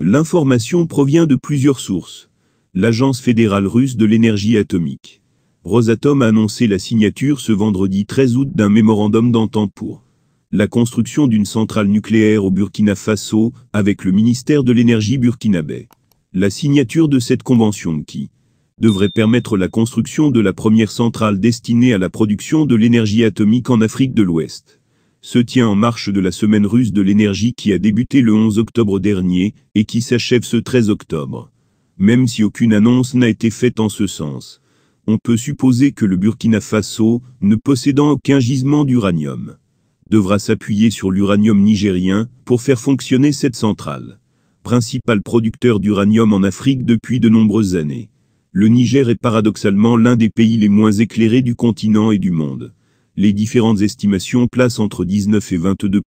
L'information provient de plusieurs sources. L'Agence fédérale russe de l'énergie atomique. Rosatom a annoncé la signature ce vendredi 13 août d'un mémorandum d'entente pour la construction d'une centrale nucléaire au Burkina Faso avec le ministère de l'énergie burkinabé. La signature de cette convention qui devrait permettre la construction de la première centrale destinée à la production de l'énergie atomique en Afrique de l'Ouest se tient en marche de la semaine russe de l'énergie qui a débuté le 11 octobre dernier et qui s'achève ce 13 octobre. Même si aucune annonce n'a été faite en ce sens, on peut supposer que le Burkina Faso, ne possédant aucun gisement d'uranium, devra s'appuyer sur l'uranium nigérien pour faire fonctionner cette centrale, principal producteur d'uranium en Afrique depuis de nombreuses années. Le Niger est paradoxalement l'un des pays les moins éclairés du continent et du monde les différentes estimations placent entre 19 et 22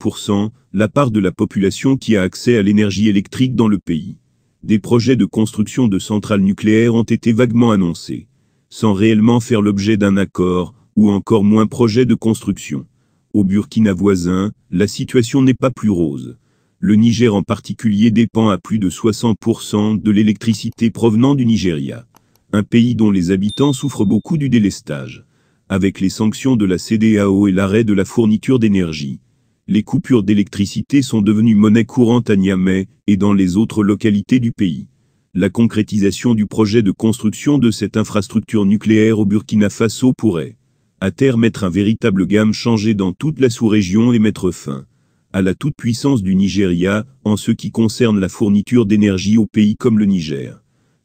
la part de la population qui a accès à l'énergie électrique dans le pays. Des projets de construction de centrales nucléaires ont été vaguement annoncés, sans réellement faire l'objet d'un accord, ou encore moins projet de construction. Au Burkina voisin, la situation n'est pas plus rose. Le Niger en particulier dépend à plus de 60% de l'électricité provenant du Nigeria, un pays dont les habitants souffrent beaucoup du délestage avec les sanctions de la CDAO et l'arrêt de la fourniture d'énergie. Les coupures d'électricité sont devenues monnaie courante à Niamey et dans les autres localités du pays. La concrétisation du projet de construction de cette infrastructure nucléaire au Burkina Faso pourrait, à terme, mettre un véritable gamme changée dans toute la sous-région et mettre fin à la toute-puissance du Nigeria en ce qui concerne la fourniture d'énergie aux pays comme le Niger.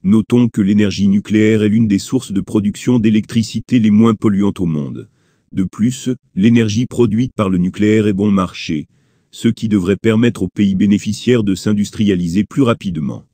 Notons que l'énergie nucléaire est l'une des sources de production d'électricité les moins polluantes au monde. De plus, l'énergie produite par le nucléaire est bon marché, ce qui devrait permettre aux pays bénéficiaires de s'industrialiser plus rapidement.